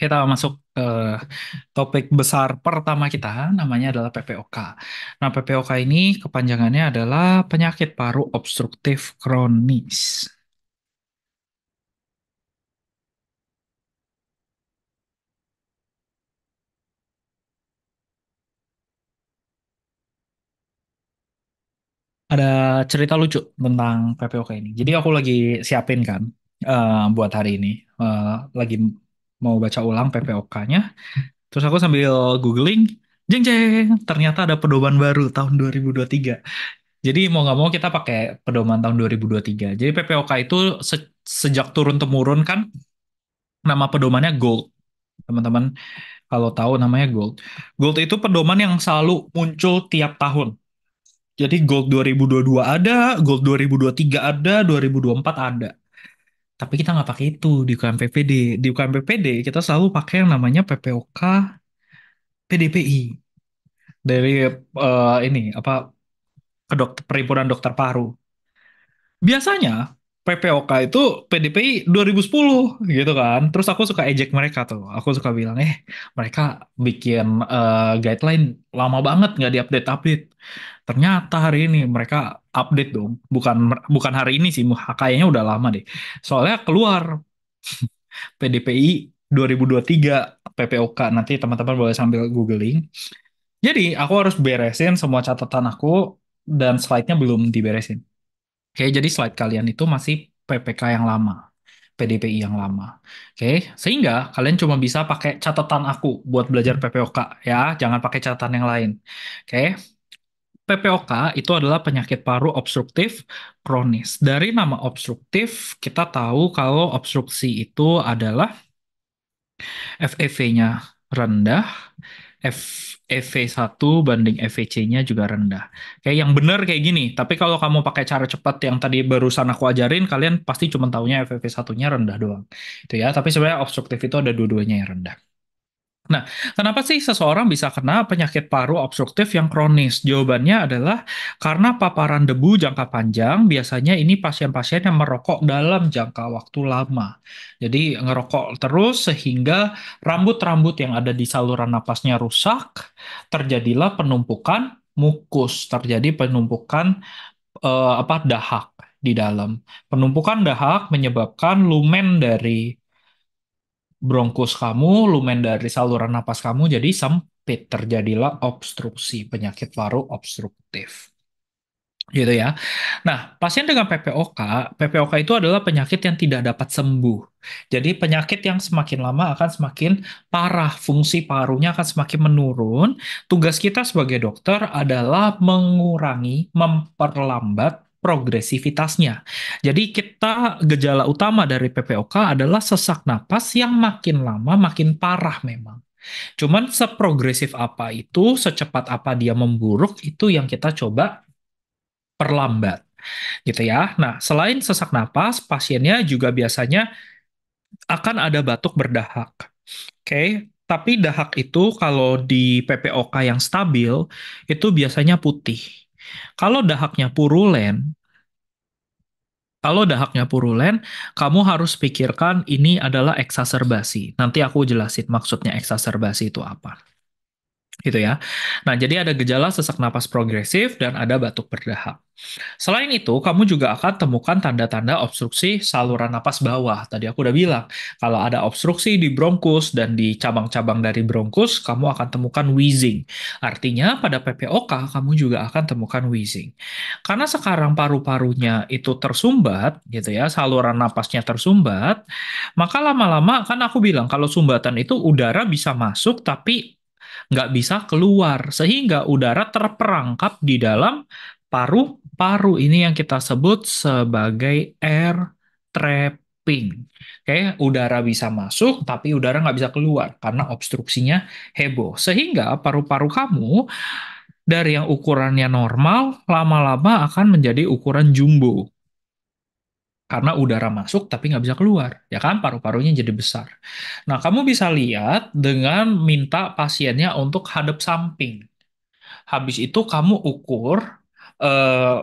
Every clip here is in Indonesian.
kita masuk ke topik besar pertama kita, namanya adalah PPOK. Nah, PPOK ini kepanjangannya adalah penyakit paru obstruktif kronis. Ada cerita lucu tentang PPOK ini. Jadi aku lagi siapin kan uh, buat hari ini. Uh, lagi mau baca ulang PPOK-nya. Terus aku sambil googling, jeng jeng, ternyata ada pedoman baru tahun 2023. Jadi mau nggak mau kita pakai pedoman tahun 2023. Jadi PPOK itu se sejak turun temurun kan nama pedomannya Gold. Teman-teman kalau tahu namanya Gold. Gold itu pedoman yang selalu muncul tiap tahun. Jadi Gold 2022 ada, Gold 2023 ada, 2024 ada tapi kita nggak pakai itu di UKM PPD. Di UKM PPD kita selalu pakai yang namanya PPOK PDPI dari uh, ini apa ke dokter perhimpunan dokter paru. Biasanya PPOK itu PDPI 2010 gitu kan. Terus aku suka ejek mereka tuh. Aku suka bilang eh mereka bikin uh, guideline lama banget nggak diupdate update. Ternyata hari ini mereka update dong. Bukan bukan hari ini sih, kayaknya udah lama deh. Soalnya keluar PDPI 2023 PPOK nanti teman-teman boleh sambil googling. Jadi aku harus beresin semua catatan aku dan slide-nya belum diberesin. Oke, jadi slide kalian itu masih PPK yang lama, PDPI yang lama. Oke, sehingga kalian cuma bisa pakai catatan aku buat belajar PPOK ya, jangan pakai catatan yang lain. Oke. PPOK itu adalah penyakit paru obstruktif kronis. Dari nama obstruktif, kita tahu kalau obstruksi itu adalah FEV-nya rendah, FEV1 banding FVC-nya e juga rendah. Kayak yang benar kayak gini, tapi kalau kamu pakai cara cepat yang tadi barusan aku ajarin, kalian pasti cuma taunya FEV1-nya rendah doang. Itu ya, tapi sebenarnya obstruktif itu ada dua-duanya yang rendah. Nah, kenapa sih seseorang bisa kena penyakit paru obstruktif yang kronis? Jawabannya adalah karena paparan debu jangka panjang, biasanya ini pasien-pasien yang merokok dalam jangka waktu lama. Jadi ngerokok terus sehingga rambut-rambut yang ada di saluran napasnya rusak, terjadilah penumpukan mukus, terjadi penumpukan eh, apa dahak di dalam. Penumpukan dahak menyebabkan lumen dari bronkus kamu, lumen dari saluran napas kamu jadi sempit. Terjadilah obstruksi, penyakit paru obstruktif. Gitu ya. Nah, pasien dengan PPOK, PPOK itu adalah penyakit yang tidak dapat sembuh. Jadi penyakit yang semakin lama akan semakin parah, fungsi parunya akan semakin menurun. Tugas kita sebagai dokter adalah mengurangi, memperlambat progresivitasnya. Jadi kita gejala utama dari PPOK adalah sesak napas yang makin lama makin parah memang. Cuman seprogresif apa itu, secepat apa dia memburuk itu yang kita coba perlambat. Gitu ya. Nah, selain sesak napas, pasiennya juga biasanya akan ada batuk berdahak. Oke, okay? tapi dahak itu kalau di PPOK yang stabil itu biasanya putih. Kalau dahaknya purulen, kalau dahaknya purulen, kamu harus pikirkan ini adalah eksaserbasi. Nanti aku jelasin maksudnya eksaserbasi itu apa gitu ya. Nah, jadi ada gejala sesak napas progresif dan ada batuk berdahak. Selain itu, kamu juga akan temukan tanda-tanda obstruksi saluran napas bawah. Tadi aku udah bilang, kalau ada obstruksi di bronkus dan di cabang-cabang dari bronkus, kamu akan temukan wheezing. Artinya, pada PPOK, kamu juga akan temukan wheezing. Karena sekarang paru-parunya itu tersumbat, gitu ya, saluran napasnya tersumbat, maka lama-lama, kan aku bilang, kalau sumbatan itu udara bisa masuk, tapi nggak bisa keluar sehingga udara terperangkap di dalam paru-paru ini yang kita sebut sebagai air trapping. Oke, udara bisa masuk tapi udara nggak bisa keluar karena obstruksinya heboh. Sehingga paru-paru kamu dari yang ukurannya normal lama-lama akan menjadi ukuran jumbo karena udara masuk tapi nggak bisa keluar, ya kan paru-parunya jadi besar. Nah, kamu bisa lihat dengan minta pasiennya untuk hadap samping. Habis itu kamu ukur eh,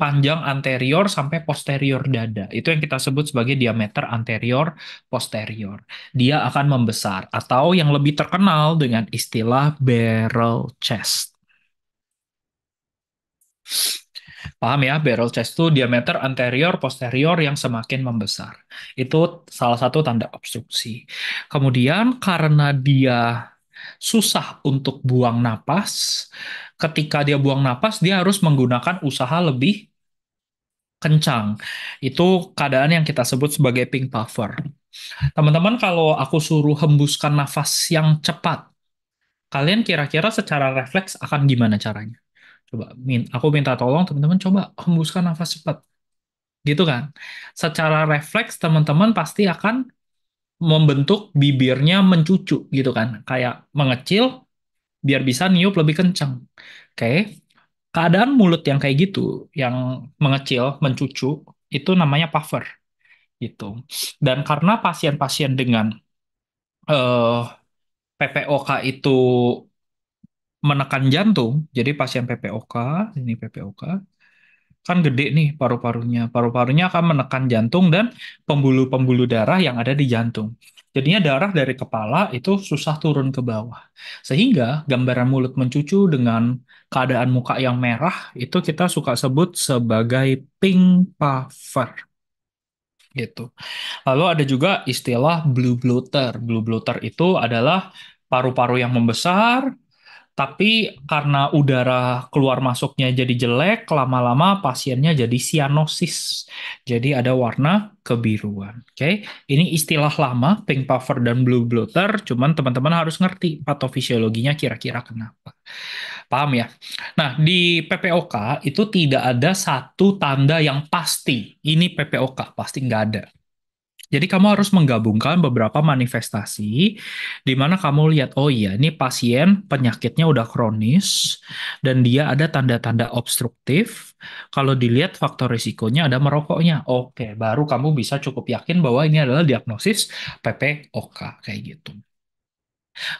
panjang anterior sampai posterior dada. Itu yang kita sebut sebagai diameter anterior posterior. Dia akan membesar atau yang lebih terkenal dengan istilah barrel chest. Paham ya, barrel chest itu diameter anterior posterior yang semakin membesar. Itu salah satu tanda obstruksi. Kemudian karena dia susah untuk buang napas, ketika dia buang napas dia harus menggunakan usaha lebih kencang. Itu keadaan yang kita sebut sebagai pink puffer. Teman-teman kalau aku suruh hembuskan nafas yang cepat, kalian kira-kira secara refleks akan gimana caranya? coba min aku minta tolong teman-teman coba hembuskan nafas cepat gitu kan secara refleks teman-teman pasti akan membentuk bibirnya mencucuk gitu kan kayak mengecil biar bisa niup lebih kencang oke okay. keadaan mulut yang kayak gitu yang mengecil mencucuk itu namanya puffer gitu dan karena pasien-pasien dengan uh, eh, PPOK itu menekan jantung. Jadi pasien PPOK, ini PPOK, kan gede nih paru-parunya. Paru-parunya akan menekan jantung dan pembuluh-pembuluh darah yang ada di jantung. Jadinya darah dari kepala itu susah turun ke bawah. Sehingga gambaran mulut mencucu dengan keadaan muka yang merah itu kita suka sebut sebagai pink puffer. Gitu. Lalu ada juga istilah blue bloater. Blue bloater itu adalah paru-paru yang membesar, tapi karena udara keluar masuknya jadi jelek, lama-lama pasiennya jadi cyanosis, Jadi ada warna kebiruan. Oke, okay? ini istilah lama pink puffer dan blue bloater, cuman teman-teman harus ngerti patofisiologinya kira-kira kenapa. Paham ya? Nah, di PPOK itu tidak ada satu tanda yang pasti. Ini PPOK, pasti nggak ada. Jadi kamu harus menggabungkan beberapa manifestasi di mana kamu lihat oh iya ini pasien penyakitnya udah kronis dan dia ada tanda-tanda obstruktif. Kalau dilihat faktor risikonya ada merokoknya. Oke, baru kamu bisa cukup yakin bahwa ini adalah diagnosis PPOK kayak gitu.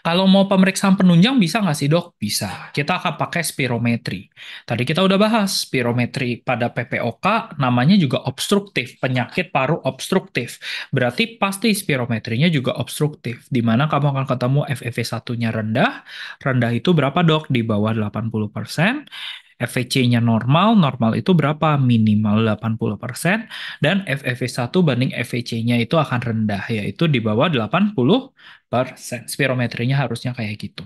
Kalau mau pemeriksaan penunjang bisa nggak sih dok? Bisa. Kita akan pakai spirometri. Tadi kita udah bahas spirometri pada PPOK namanya juga obstruktif, penyakit paru obstruktif. Berarti pasti spirometrinya juga obstruktif, di mana kamu akan ketemu FEV1-nya rendah. Rendah itu berapa dok? Di bawah 80%. FVC-nya normal, normal itu berapa? Minimal 80% dan FEV1 banding FVC-nya itu akan rendah yaitu di bawah 80%. Spirometrinya harusnya kayak gitu.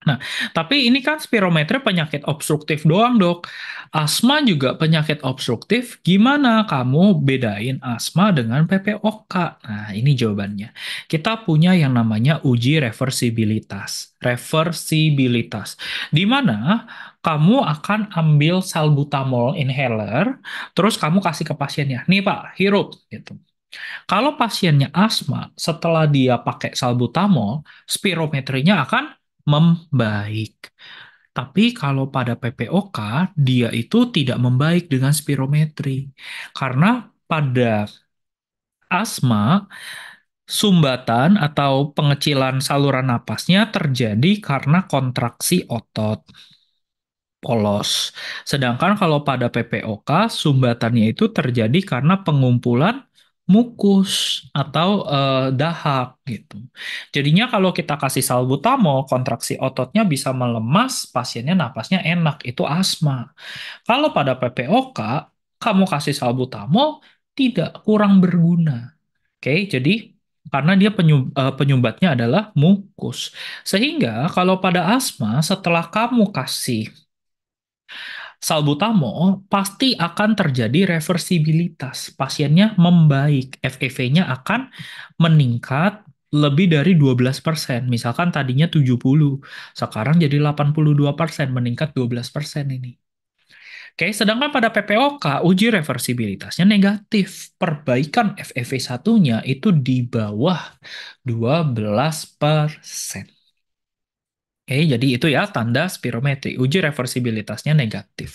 Nah, tapi ini kan spirometer penyakit obstruktif doang, Dok. Asma juga penyakit obstruktif. Gimana kamu bedain asma dengan PPOK? Nah, ini jawabannya. Kita punya yang namanya uji reversibilitas. Reversibilitas. Di mana kamu akan ambil salbutamol inhaler, terus kamu kasih ke pasiennya. Nih, Pak, hirup gitu. Kalau pasiennya asma, setelah dia pakai salbutamol, spirometrinya akan membaik. Tapi kalau pada PPOK, dia itu tidak membaik dengan spirometri. Karena pada asma, sumbatan atau pengecilan saluran napasnya terjadi karena kontraksi otot polos. Sedangkan kalau pada PPOK, sumbatannya itu terjadi karena pengumpulan mukus atau uh, dahak gitu. Jadinya kalau kita kasih salbutamol, kontraksi ototnya bisa melemas, pasiennya napasnya enak, itu asma. Kalau pada PPOK, kamu kasih salbutamol tidak kurang berguna. Oke, jadi karena dia penyub, eh, penyumbatnya adalah mukus. Sehingga kalau pada asma setelah kamu kasih Salbutamol pasti akan terjadi reversibilitas. Pasiennya membaik, FEV-nya akan meningkat lebih dari 12%. Misalkan tadinya 70, sekarang jadi 82%, meningkat 12% ini. Oke, sedangkan pada PPOK uji reversibilitasnya negatif. Perbaikan FEV1-nya itu di bawah 12%. Oke, jadi itu ya tanda spirometri. Uji reversibilitasnya negatif.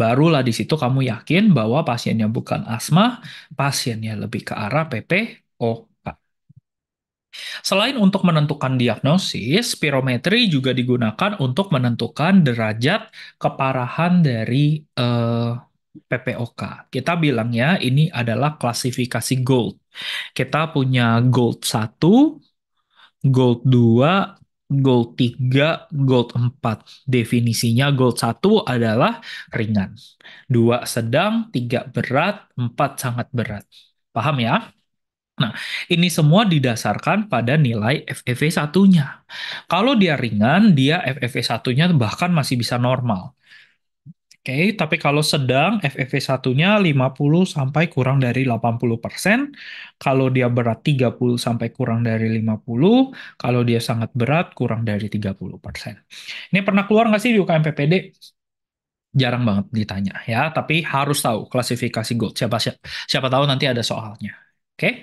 Barulah di situ kamu yakin bahwa pasiennya bukan asma, pasiennya lebih ke arah PPOK. Selain untuk menentukan diagnosis, spirometri juga digunakan untuk menentukan derajat keparahan dari eh, PPOK. Kita bilangnya ini adalah klasifikasi gold. Kita punya gold 1, gold 2, Gold 3, Gold 4. Definisinya Gold 1 adalah ringan. 2 sedang, 3 berat, 4 sangat berat. Paham ya? Nah, ini semua didasarkan pada nilai FFV 1 nya Kalau dia ringan, dia FFV 1 nya bahkan masih bisa normal. Oke, tapi kalau sedang FFV satunya nya 50 sampai kurang dari 80%, kalau dia berat 30 sampai kurang dari 50, kalau dia sangat berat kurang dari 30%. Ini pernah keluar nggak sih di UKM PPD? Jarang banget ditanya ya, tapi harus tahu klasifikasi gold. Siapa siapa, siapa tahu nanti ada soalnya Oke.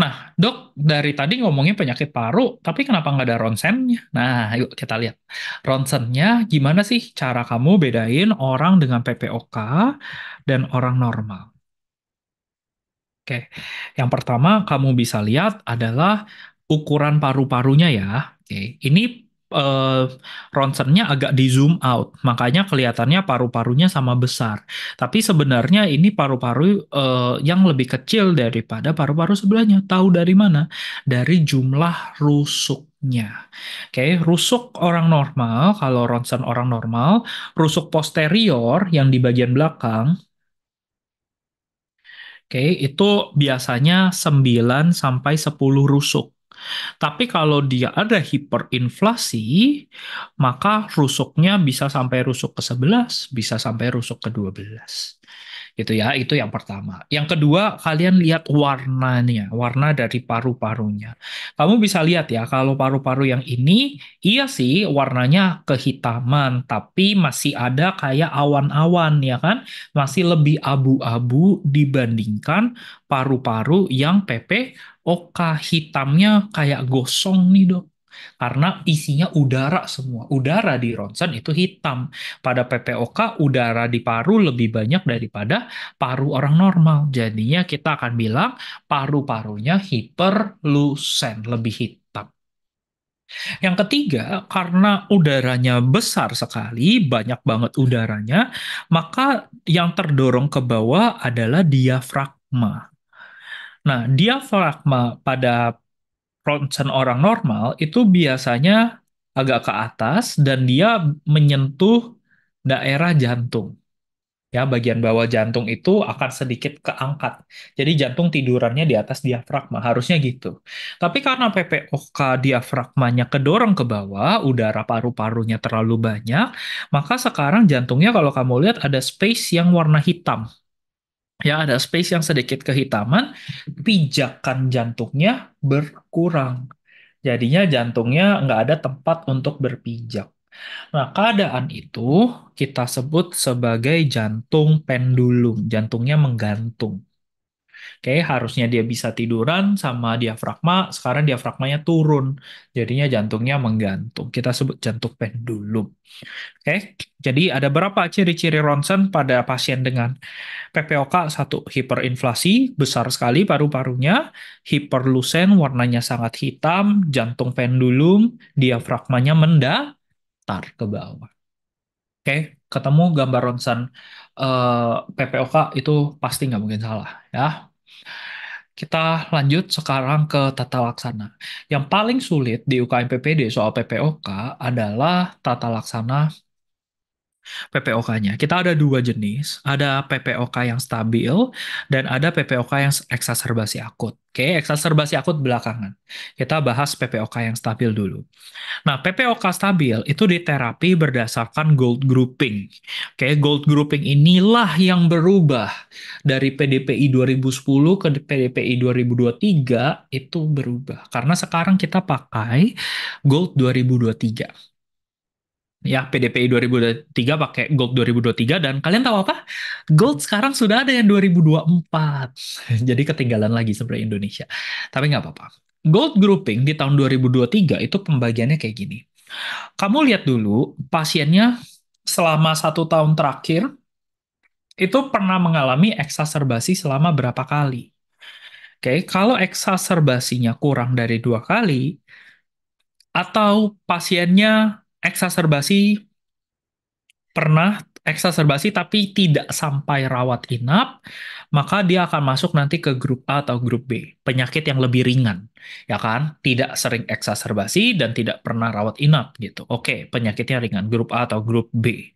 Nah, dok, dari tadi ngomongin penyakit paru, tapi kenapa nggak ada ronsennya? Nah, yuk kita lihat. Ronsennya gimana sih cara kamu bedain orang dengan PPOK dan orang normal? Oke, yang pertama kamu bisa lihat adalah ukuran paru-parunya ya. Oke, ini uh, ronsennya agak di zoom out, makanya kelihatannya paru-parunya sama besar. Tapi sebenarnya ini paru-paru uh, yang lebih kecil daripada paru-paru sebelahnya. Tahu dari mana? Dari jumlah rusuknya. Oke, okay? rusuk orang normal, kalau ronsen orang normal, rusuk posterior yang di bagian belakang Oke, okay, itu biasanya 9 sampai 10 rusuk. Tapi kalau dia ada hiperinflasi, maka rusuknya bisa sampai rusuk ke 11, bisa sampai rusuk ke 12. Gitu ya, itu yang pertama. Yang kedua, kalian lihat warnanya, warna dari paru-parunya. Kamu bisa lihat ya, kalau paru-paru yang ini, iya sih warnanya kehitaman, tapi masih ada kayak awan-awan ya kan? Masih lebih abu-abu dibandingkan paru-paru yang PP oka hitamnya kayak gosong nih dok. Karena isinya udara semua. Udara di ronsen itu hitam. Pada PPOK, udara di paru lebih banyak daripada paru orang normal. Jadinya kita akan bilang paru-parunya hiperlusen, lebih hitam. Yang ketiga, karena udaranya besar sekali, banyak banget udaranya, maka yang terdorong ke bawah adalah diafragma. Nah, diafragma pada ronsen orang normal itu biasanya agak ke atas dan dia menyentuh daerah jantung. Ya, bagian bawah jantung itu akan sedikit keangkat. Jadi jantung tidurannya di atas diafragma, harusnya gitu. Tapi karena PPOK diafragmanya kedorong ke bawah, udara paru-parunya terlalu banyak, maka sekarang jantungnya kalau kamu lihat ada space yang warna hitam ya ada space yang sedikit kehitaman, pijakan jantungnya berkurang. Jadinya jantungnya nggak ada tempat untuk berpijak. Nah, keadaan itu kita sebut sebagai jantung pendulum, jantungnya menggantung okay, harusnya dia bisa tiduran sama diafragma, sekarang diafragmanya turun. Jadinya jantungnya menggantung. Kita sebut jantung pendulum. Oke, jadi ada berapa ciri-ciri ronsen pada pasien dengan PPOK satu hiperinflasi, besar sekali paru-parunya, hiperlusen warnanya sangat hitam, jantung pendulum, diafragmanya mendatar ke bawah. Oke, ketemu gambar ronsen uh, eh, PPOK itu pasti nggak mungkin salah ya kita lanjut sekarang ke tata laksana. Yang paling sulit di UKMPPD soal PPOK adalah tata laksana PPOK-nya. Kita ada dua jenis, ada PPOK yang stabil dan ada PPOK yang eksaserbasi akut. Oke, eksaserbasi akut belakangan. Kita bahas PPOK yang stabil dulu. Nah, PPOK stabil itu diterapi berdasarkan gold grouping. Oke, gold grouping inilah yang berubah dari PDPI 2010 ke PDPI 2023 itu berubah. Karena sekarang kita pakai gold 2023 ya PDPI 2023 pakai Gold 2023 dan kalian tahu apa? Gold sekarang sudah ada yang 2024. Jadi ketinggalan lagi sebenarnya Indonesia. Tapi nggak apa-apa. Gold grouping di tahun 2023 itu pembagiannya kayak gini. Kamu lihat dulu pasiennya selama satu tahun terakhir itu pernah mengalami eksaserbasi selama berapa kali. Oke, okay? kalau eksaserbasinya kurang dari dua kali, atau pasiennya eksaserbasi pernah eksaserbasi tapi tidak sampai rawat inap, maka dia akan masuk nanti ke grup A atau grup B, penyakit yang lebih ringan, ya kan? Tidak sering eksaserbasi dan tidak pernah rawat inap gitu. Oke, penyakitnya ringan, grup A atau grup B.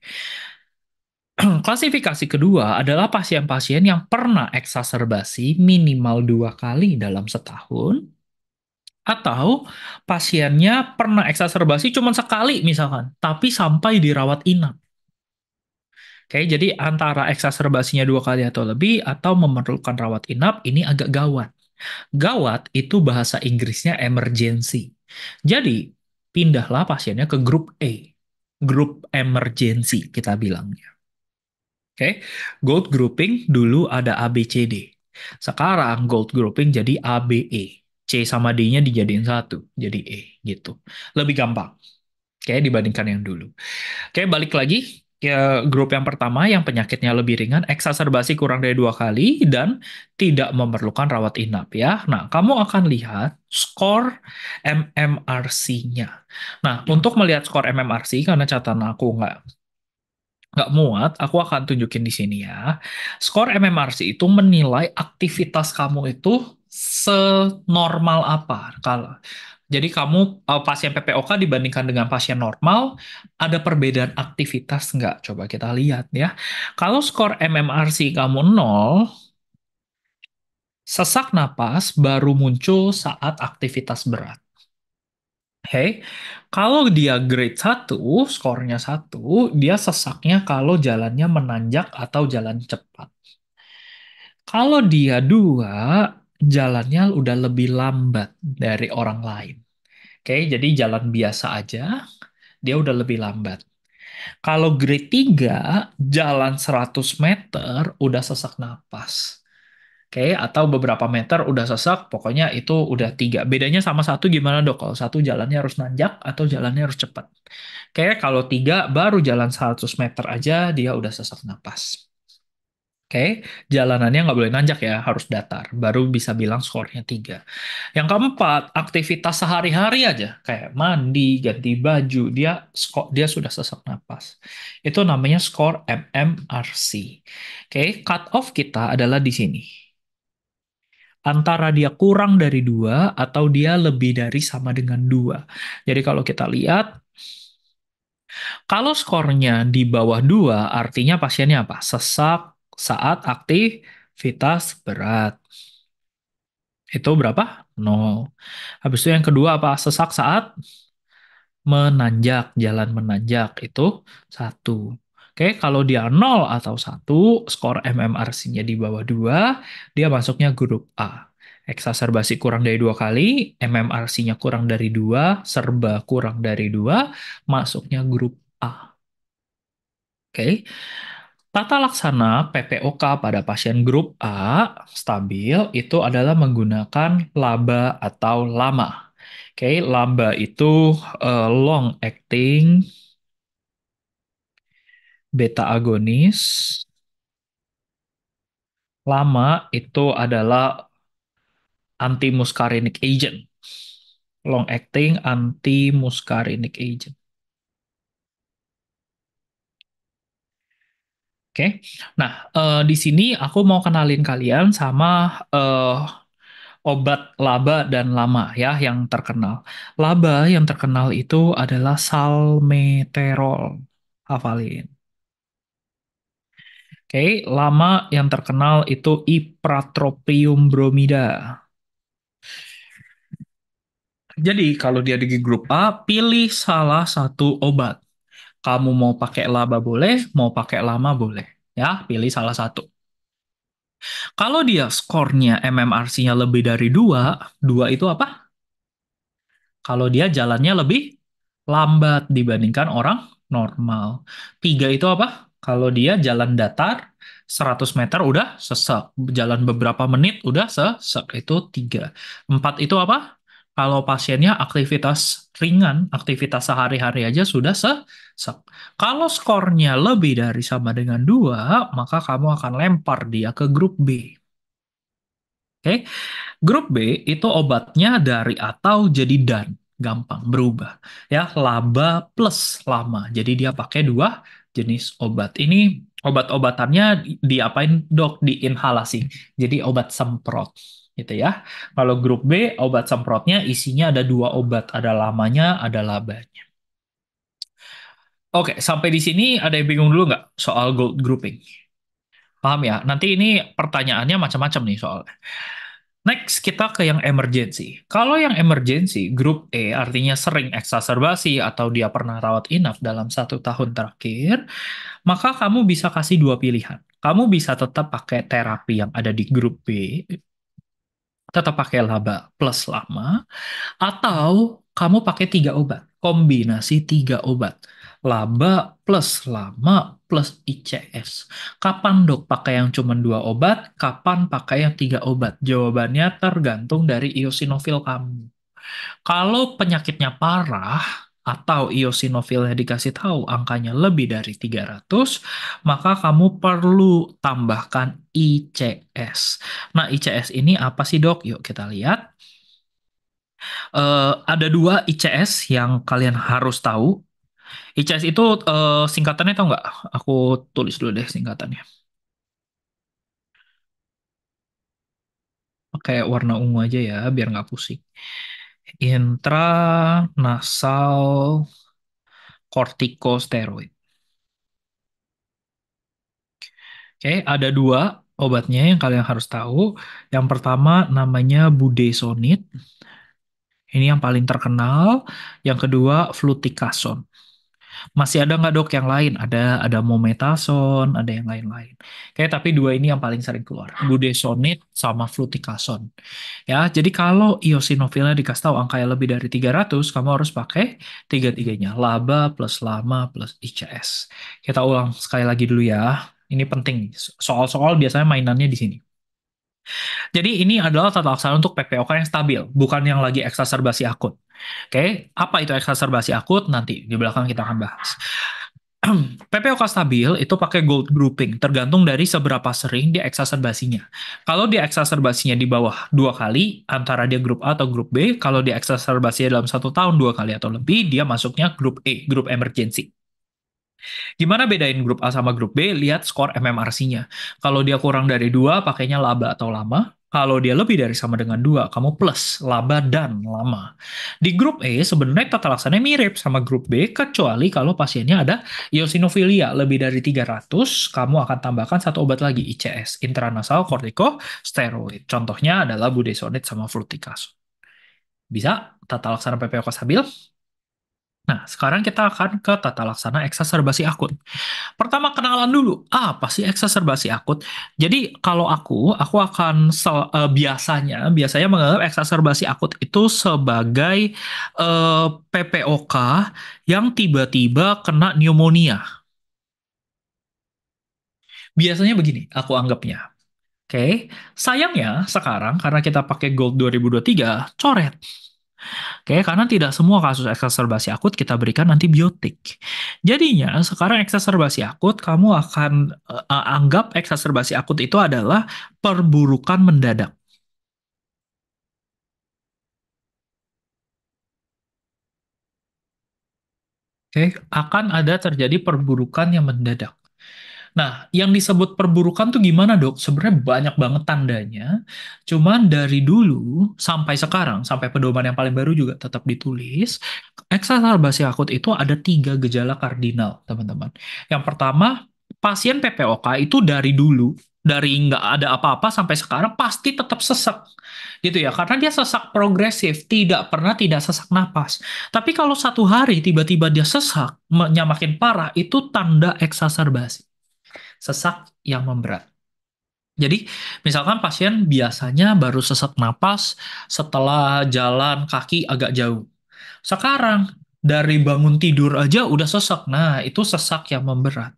Klasifikasi kedua adalah pasien-pasien yang pernah eksaserbasi minimal dua kali dalam setahun, atau pasiennya pernah eksacerbasi cuma sekali misalkan, tapi sampai dirawat inap. Oke, jadi antara eksacerbasinya dua kali atau lebih atau memerlukan rawat inap ini agak gawat. Gawat itu bahasa Inggrisnya emergency. Jadi, pindahlah pasiennya ke grup A, grup emergency kita bilangnya. Oke, gold grouping dulu ada ABCD. Sekarang gold grouping jadi ABE. C sama D-nya dijadiin satu, jadi E gitu. Lebih gampang. Kayak dibandingkan yang dulu. Oke, balik lagi ya, grup yang pertama yang penyakitnya lebih ringan, eksaserbasi kurang dari dua kali dan tidak memerlukan rawat inap ya. Nah, kamu akan lihat skor MMRC-nya. Nah, untuk melihat skor MMRC karena catatan aku nggak nggak muat, aku akan tunjukin di sini ya. Skor MMRC itu menilai aktivitas kamu itu senormal apa kalau jadi kamu eh, pasien PPOK dibandingkan dengan pasien normal, ada perbedaan aktivitas nggak? Coba kita lihat ya. Kalau skor MMRC kamu nol sesak napas baru muncul saat aktivitas berat. Oke, kalau dia grade 1, skornya satu dia sesaknya kalau jalannya menanjak atau jalan cepat. Kalau dia dua jalannya udah lebih lambat dari orang lain. Oke, jadi jalan biasa aja, dia udah lebih lambat. Kalau grade 3, jalan 100 meter udah sesak napas. Oke, atau beberapa meter udah sesak, pokoknya itu udah tiga. Bedanya sama satu gimana dok? Kalau satu jalannya harus nanjak atau jalannya harus cepat. Oke, kalau tiga baru jalan 100 meter aja dia udah sesak napas. Oke, jalanannya nggak boleh nanjak ya, harus datar. Baru bisa bilang skornya tiga. Yang keempat, aktivitas sehari-hari aja, kayak mandi, ganti baju, dia skor, dia sudah sesak napas. Itu namanya skor MMRC. Oke, cut off kita adalah di sini. Antara dia kurang dari dua atau dia lebih dari sama dengan dua. Jadi kalau kita lihat, kalau skornya di bawah dua artinya pasiennya apa? Sesak, saat aktivitas berat. Itu berapa? nol. Habis itu yang kedua apa? Sesak saat menanjak, jalan menanjak itu satu. Oke, kalau dia 0 atau 1, skor MMRC-nya di bawah 2, dia masuknya grup A. Eksaserbasi kurang dari dua kali, MMRC-nya kurang dari dua, serba kurang dari dua, masuknya grup A. Oke, Tata laksana PPOK pada pasien grup A stabil itu adalah menggunakan laba atau lama. Oke, laba itu uh, long acting beta agonis. Lama itu adalah anti-muscarinic agent. Long acting anti-muscarinic agent. Oke, nah uh, di sini aku mau kenalin kalian sama uh, obat laba dan lama ya yang terkenal. Laba yang terkenal itu adalah salmeterol. Hafalin. Oke, lama yang terkenal itu ipratropium bromida. Jadi kalau dia di grup A, pilih salah satu obat. Kamu mau pakai laba boleh, mau pakai lama boleh. Ya, pilih salah satu. Kalau dia skornya MMRC-nya lebih dari dua, dua itu apa? Kalau dia jalannya lebih lambat dibandingkan orang normal. Tiga itu apa? Kalau dia jalan datar, 100 meter udah sesek. Jalan beberapa menit udah sesek. Itu tiga. Empat itu apa? kalau pasiennya aktivitas ringan, aktivitas sehari-hari aja sudah sesek. Kalau skornya lebih dari sama dengan dua, maka kamu akan lempar dia ke grup B. Oke, grup B itu obatnya dari atau jadi dan, gampang berubah. Ya, laba plus lama. Jadi dia pakai dua jenis obat. Ini obat-obatannya diapain dok? Diinhalasi. Jadi obat semprot gitu ya. Kalau grup B, obat semprotnya isinya ada dua obat, ada lamanya, ada labanya. Oke, sampai di sini ada yang bingung dulu nggak soal gold grouping? Paham ya? Nanti ini pertanyaannya macam-macam nih soalnya. Next, kita ke yang emergency. Kalau yang emergency, grup E artinya sering eksaserbasi atau dia pernah rawat inap dalam satu tahun terakhir, maka kamu bisa kasih dua pilihan. Kamu bisa tetap pakai terapi yang ada di grup B, tetap pakai laba plus lama, atau kamu pakai tiga obat, kombinasi tiga obat. Laba plus lama plus ICS. Kapan dok pakai yang cuma dua obat, kapan pakai yang tiga obat? Jawabannya tergantung dari eosinofil kamu. Kalau penyakitnya parah, atau eosinofilnya dikasih tahu angkanya lebih dari 300, maka kamu perlu tambahkan ICS. Nah, ICS ini apa sih dok? Yuk kita lihat. Uh, ada dua ICS yang kalian harus tahu. ICS itu uh, singkatannya tau nggak? Aku tulis dulu deh singkatannya. Pakai warna ungu aja ya, biar nggak pusing. Intranasal kortikosteroid. Oke, ada dua obatnya yang kalian harus tahu. Yang pertama namanya budesonid. Ini yang paling terkenal. Yang kedua, fluticasone. Masih ada nggak dok yang lain? Ada ada mometason, ada yang lain-lain. Kayak tapi dua ini yang paling sering keluar, budesonid sama fluticason Ya, jadi kalau eosinofilnya dikasih tahu angkanya lebih dari 300, kamu harus pakai tiga-tiganya, laba plus lama plus ICS. Kita ulang sekali lagi dulu ya. Ini penting. Soal-soal biasanya mainannya di sini. Jadi ini adalah tata laksana untuk PPOK yang stabil, bukan yang lagi eksaserbasi akut. Oke, okay? apa itu eksaserbasi akut? Nanti di belakang kita akan bahas. PPOK stabil itu pakai gold grouping, tergantung dari seberapa sering dia eksaserbasinya. Kalau dia eksaserbasinya di bawah dua kali, antara dia grup A atau grup B, kalau dia eksaserbasinya dalam satu tahun dua kali atau lebih, dia masuknya grup E, grup emergency. Gimana bedain grup A sama grup B? Lihat skor MMRC-nya. Kalau dia kurang dari dua, pakainya laba atau lama. Kalau dia lebih dari sama dengan dua, kamu plus laba dan lama. Di grup E sebenarnya tata laksananya mirip sama grup B, kecuali kalau pasiennya ada eosinofilia lebih dari 300, kamu akan tambahkan satu obat lagi, ICS, intranasal kortikosteroid. Contohnya adalah budesonide sama fluticasone. Bisa tata laksana PPOK stabil? Nah, sekarang kita akan ke tata laksana eksaserbasi akut. Pertama, kenalan dulu. Ah, apa sih eksaserbasi akut? Jadi, kalau aku, aku akan sel, uh, biasanya, biasanya menganggap eksaserbasi akut itu sebagai uh, e, PPOK yang tiba-tiba kena pneumonia. Biasanya begini, aku anggapnya. Oke, okay? sayangnya sekarang karena kita pakai Gold 2023, coret. Oke, karena tidak semua kasus eksacerbasi akut kita berikan antibiotik. Jadinya, sekarang eksacerbasi akut kamu akan uh, anggap eksacerbasi akut itu adalah perburukan mendadak. Oke, akan ada terjadi perburukan yang mendadak. Nah, yang disebut perburukan tuh gimana dok? Sebenarnya banyak banget tandanya. Cuman dari dulu sampai sekarang, sampai pedoman yang paling baru juga tetap ditulis, eksasarbasi akut itu ada tiga gejala kardinal, teman-teman. Yang pertama, pasien PPOK itu dari dulu dari nggak ada apa-apa sampai sekarang pasti tetap sesak gitu ya karena dia sesak progresif tidak pernah tidak sesak napas tapi kalau satu hari tiba-tiba dia sesak makin parah itu tanda eksaserbasi sesak yang memberat. Jadi, misalkan pasien biasanya baru sesak napas setelah jalan kaki agak jauh. Sekarang, dari bangun tidur aja udah sesak. Nah, itu sesak yang memberat.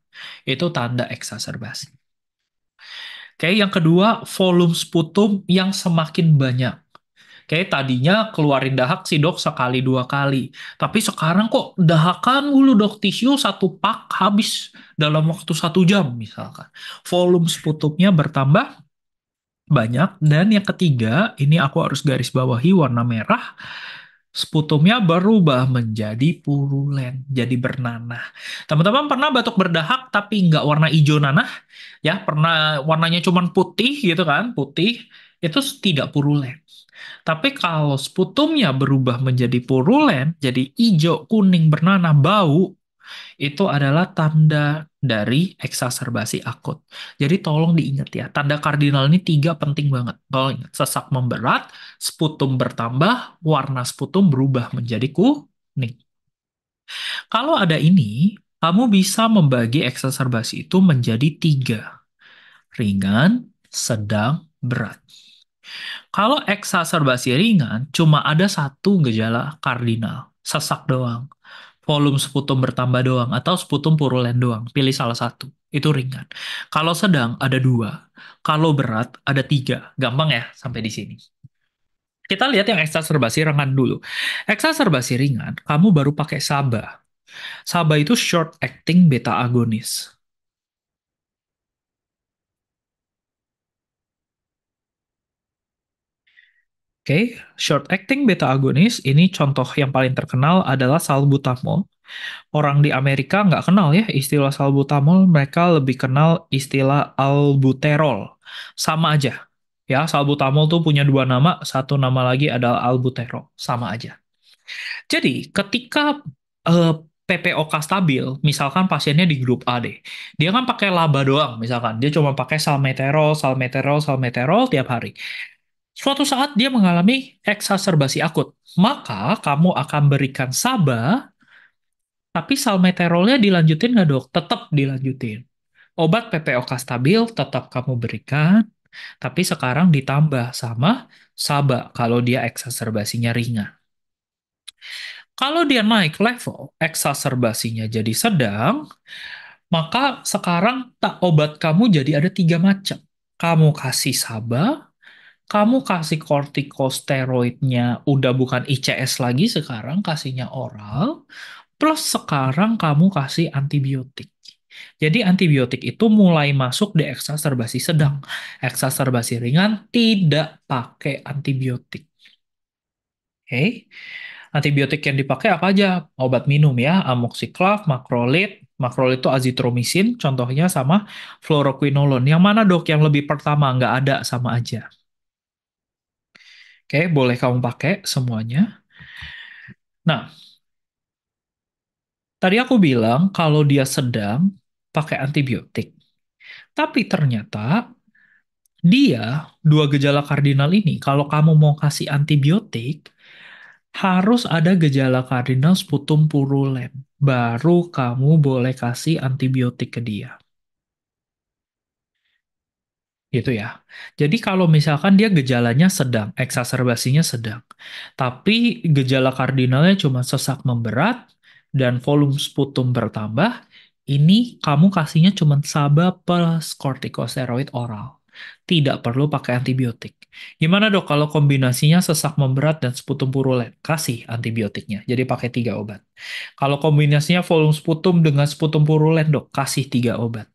Itu tanda eksaserbasi. Oke, yang kedua, volume sputum yang semakin banyak. Kayak tadinya keluarin dahak sih dok sekali dua kali. Tapi sekarang kok dahakan mulu dok tisu satu pak habis dalam waktu satu jam misalkan. Volume seputupnya bertambah banyak. Dan yang ketiga, ini aku harus garis bawahi warna merah sputumnya berubah menjadi purulen, jadi bernanah. Teman-teman pernah batuk berdahak tapi nggak warna hijau nanah? Ya, pernah warnanya cuma putih gitu kan, putih, itu tidak purulen. Tapi kalau sputumnya berubah menjadi purulen, jadi hijau, kuning, bernanah, bau, itu adalah tanda dari eksaserbasi akut. Jadi tolong diingat ya, tanda kardinal ini tiga penting banget. Tolong ingat, sesak memberat, sputum bertambah, warna sputum berubah menjadi kuning. Kalau ada ini, kamu bisa membagi eksaserbasi itu menjadi tiga. Ringan, sedang, berat. Kalau eksaserbasi ringan, cuma ada satu gejala kardinal, sesak doang. Volume sputum bertambah doang, atau sputum purulen doang. Pilih salah satu, itu ringan. Kalau sedang, ada dua. Kalau berat, ada tiga. Gampang ya sampai di sini. Kita lihat yang eksaserbasi ringan dulu. Eksaserbasi ringan, kamu baru pakai sabah. SABA itu short acting beta agonis. Oke, okay. short acting beta agonis ini contoh yang paling terkenal adalah salbutamol. Orang di Amerika nggak kenal ya istilah salbutamol, mereka lebih kenal istilah albuterol. Sama aja. Ya, salbutamol tuh punya dua nama, satu nama lagi adalah albuterol. Sama aja. Jadi, ketika uh, eh, PPOK stabil, misalkan pasiennya di grup A deh. Dia kan pakai laba doang misalkan. Dia cuma pakai salmeterol, salmeterol, salmeterol tiap hari. Suatu saat dia mengalami eksaserbasi akut. Maka kamu akan berikan Saba, tapi salmeterolnya dilanjutin nggak dok? Tetap dilanjutin. Obat PPOK stabil tetap kamu berikan, tapi sekarang ditambah sama Saba kalau dia eksaserbasinya ringan. Kalau dia naik level, eksaserbasinya jadi sedang, maka sekarang tak obat kamu jadi ada tiga macam. Kamu kasih Saba, kamu kasih kortikosteroidnya udah bukan ICS lagi sekarang kasihnya oral, plus sekarang kamu kasih antibiotik. Jadi antibiotik itu mulai masuk di eksaserbasi sedang. Eksaserbasi ringan tidak pakai antibiotik. Oke. Okay. Antibiotik yang dipakai apa aja? Obat minum ya, amoxiklav, makrolid, makrolit itu azitromisin, contohnya sama fluoroquinolon. Yang mana dok yang lebih pertama? Nggak ada, sama aja. Oke, boleh kamu pakai semuanya. Nah, tadi aku bilang kalau dia sedang pakai antibiotik. Tapi ternyata dia, dua gejala kardinal ini, kalau kamu mau kasih antibiotik, harus ada gejala kardinal sputum purulen. Baru kamu boleh kasih antibiotik ke dia. Gitu ya. Jadi kalau misalkan dia gejalanya sedang, eksaserbasinya sedang, tapi gejala kardinalnya cuma sesak memberat dan volume sputum bertambah, ini kamu kasihnya cuma saba plus kortikosteroid oral. Tidak perlu pakai antibiotik. Gimana dok kalau kombinasinya sesak memberat dan sputum purulen? Kasih antibiotiknya, jadi pakai tiga obat. Kalau kombinasinya volume sputum dengan sputum purulen dok, kasih tiga obat.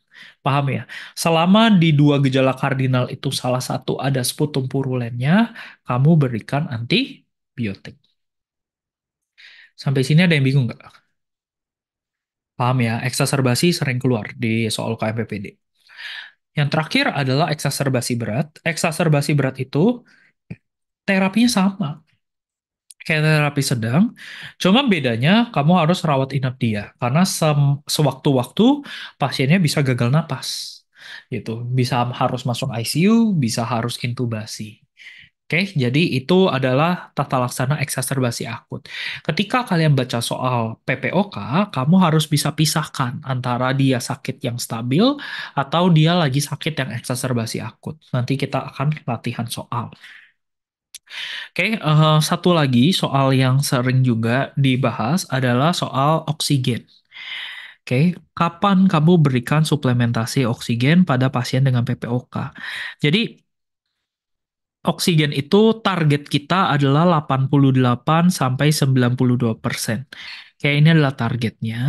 Paham ya? Selama di dua gejala kardinal itu salah satu ada sputum purulennya, kamu berikan antibiotik. Sampai sini ada yang bingung nggak? Paham ya? Eksaserbasi sering keluar di soal KMPPD. Yang terakhir adalah eksaserbasi berat. Eksaserbasi berat itu terapinya sama kayak terapi sedang. Cuma bedanya kamu harus rawat inap dia karena sewaktu-waktu pasiennya bisa gagal napas. Gitu. Bisa harus masuk ICU, bisa harus intubasi. Oke, jadi itu adalah tata laksana eksacerbasi akut. Ketika kalian baca soal PPOK, kamu harus bisa pisahkan antara dia sakit yang stabil atau dia lagi sakit yang eksaserbasi akut. Nanti kita akan latihan soal. Oke, uh, satu lagi soal yang sering juga dibahas adalah soal oksigen. Oke, kapan kamu berikan suplementasi oksigen pada pasien dengan PPOK? Jadi, oksigen itu target kita adalah 88 sampai 92 persen. Kayak ini adalah targetnya.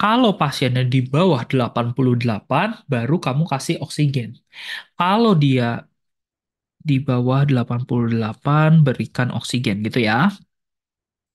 Kalau pasiennya di bawah 88, baru kamu kasih oksigen. Kalau dia di bawah 88 berikan oksigen gitu ya.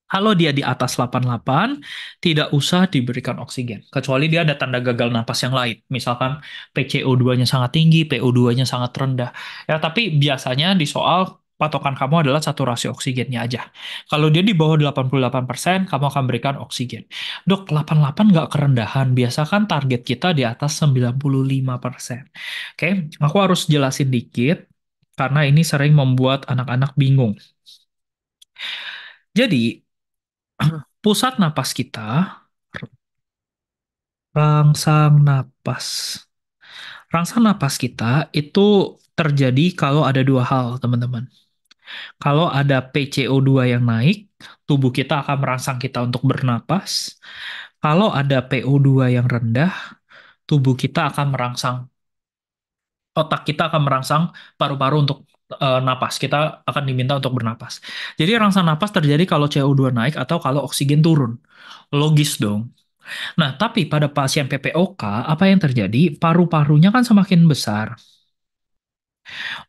Kalau dia di atas 88, tidak usah diberikan oksigen. Kecuali dia ada tanda gagal napas yang lain. Misalkan PCO2-nya sangat tinggi, PO2-nya sangat rendah. Ya, tapi biasanya di soal patokan kamu adalah saturasi oksigennya aja. Kalau dia di bawah 88%, kamu akan berikan oksigen. Dok, 88 nggak kerendahan. Biasa kan target kita di atas 95%. Oke, aku harus jelasin dikit karena ini sering membuat anak-anak bingung. Jadi, pusat napas kita, rangsang napas. Rangsang napas kita itu terjadi kalau ada dua hal, teman-teman. Kalau ada PCO2 yang naik, tubuh kita akan merangsang kita untuk bernapas. Kalau ada PO2 yang rendah, tubuh kita akan merangsang otak kita akan merangsang paru-paru untuk uh, napas. Kita akan diminta untuk bernapas. Jadi rangsang napas terjadi kalau CO2 naik atau kalau oksigen turun. Logis dong. Nah, tapi pada pasien PPOK, apa yang terjadi? Paru-parunya kan semakin besar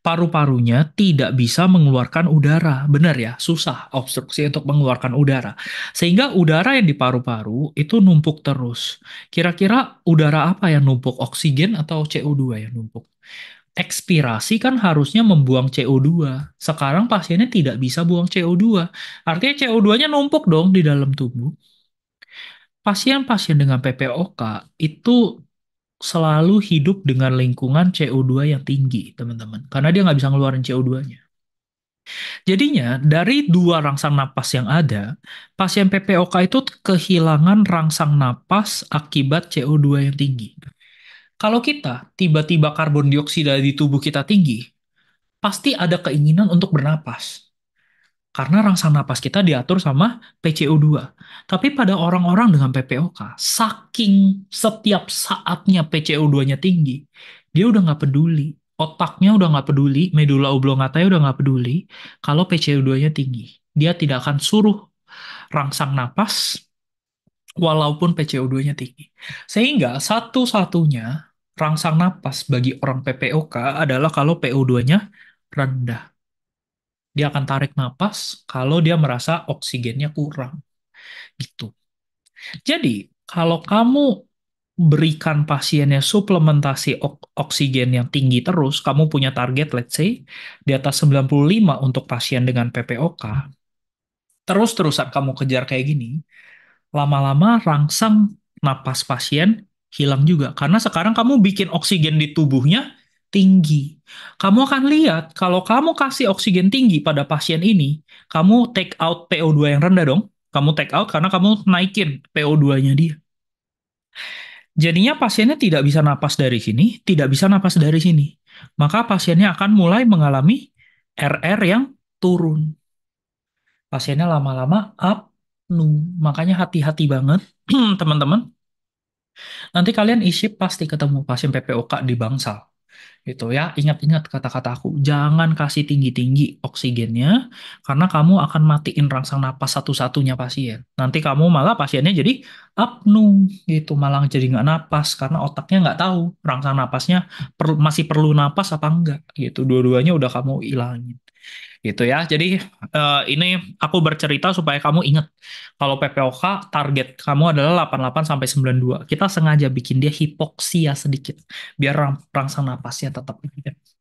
paru-parunya tidak bisa mengeluarkan udara. Benar ya, susah obstruksi untuk mengeluarkan udara. Sehingga udara yang di paru-paru itu numpuk terus. Kira-kira udara apa yang numpuk? Oksigen atau CO2 yang numpuk? Ekspirasi kan harusnya membuang CO2. Sekarang pasiennya tidak bisa buang CO2. Artinya CO2-nya numpuk dong di dalam tubuh. Pasien-pasien dengan PPOK itu selalu hidup dengan lingkungan CO2 yang tinggi, teman-teman. Karena dia nggak bisa ngeluarin CO2-nya. Jadinya, dari dua rangsang napas yang ada, pasien PPOK itu kehilangan rangsang napas akibat CO2 yang tinggi. Kalau kita tiba-tiba karbon dioksida di tubuh kita tinggi, pasti ada keinginan untuk bernapas karena rangsang napas kita diatur sama PCO2. Tapi pada orang-orang dengan PPOK, saking setiap saatnya PCO2-nya tinggi, dia udah nggak peduli. Otaknya udah nggak peduli, medula oblongatanya udah nggak peduli kalau PCO2-nya tinggi. Dia tidak akan suruh rangsang napas walaupun PCO2-nya tinggi. Sehingga satu-satunya rangsang napas bagi orang PPOK adalah kalau PO2-nya rendah. Dia akan tarik napas kalau dia merasa oksigennya kurang. Gitu. Jadi, kalau kamu berikan pasiennya suplementasi oksigen yang tinggi terus, kamu punya target let's say di atas 95 untuk pasien dengan PPOK, terus-terusan kamu kejar kayak gini, lama-lama rangsang napas pasien hilang juga. Karena sekarang kamu bikin oksigen di tubuhnya tinggi. Kamu akan lihat kalau kamu kasih oksigen tinggi pada pasien ini, kamu take out PO2 yang rendah dong. Kamu take out karena kamu naikin PO2-nya dia. Jadinya pasiennya tidak bisa napas dari sini, tidak bisa napas dari sini. Maka pasiennya akan mulai mengalami RR yang turun. Pasiennya lama-lama apneu. Makanya hati-hati banget, teman-teman. Nanti kalian isi pasti ketemu pasien PPOK di bangsal gitu ya. Ingat-ingat kata-kata aku, jangan kasih tinggi-tinggi oksigennya karena kamu akan matiin rangsang napas satu-satunya pasien. Nanti kamu malah pasiennya jadi apnu gitu, malah jadi nggak napas karena otaknya nggak tahu rangsang napasnya per masih perlu napas apa enggak gitu. Dua-duanya udah kamu ilangin gitu ya. Jadi uh, ini aku bercerita supaya kamu ingat kalau PPOK target kamu adalah 88 sampai 92. Kita sengaja bikin dia hipoksia sedikit biar rangsang napasnya tetap hidup.